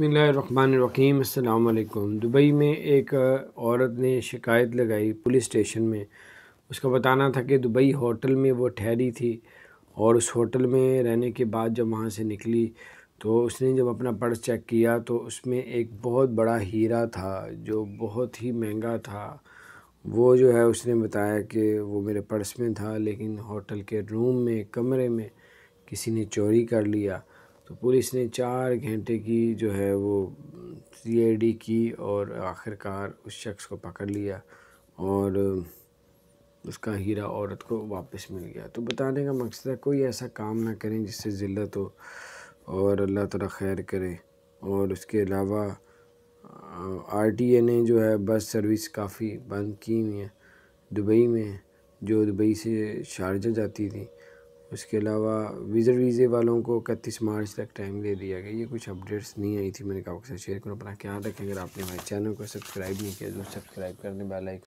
बसमीम अल्लाम दुबई में एक औरत ने शिकायत लगाई पुलिस स्टेशन में उसका बताना था कि दुबई होटल में वो ठहरी थी और उस होटल में रहने के बाद जब वहाँ से निकली तो उसने जब अपना पर्स चेक किया तो उसमें एक बहुत बड़ा हीरा था जो बहुत ही महंगा था वो जो है उसने बताया कि वो मेरे पर्स में था लेकिन होटल के रूम में कमरे में किसी ने चोरी कर लिया तो पुलिस ने चार घंटे की जो है वो सीआईडी की और आखिरकार उस शख्स को पकड़ लिया और उसका हीरा औरत को वापस मिल गया तो बताने का मकसद है कोई ऐसा काम ना करें जिससे ज़िल्लत हो और अल्लाह तला खैर करे और उसके अलावा आर टी ए ने जो है बस सर्विस काफ़ी बंद की हुई है दुबई में जो दुबई से शारजा जाती थी उसके अलावा वीज़र वीज़े वालों को इकतीस मार्च तक टाइम दे दिया गया ये कुछ अपडेट्स नहीं आई थी मैंने कहा शेयर करो अपना ख्याल रखें अगर आपने हमारे चैनल को सब्सक्राइब नहीं किया तो सब्सक्राइब करने वाला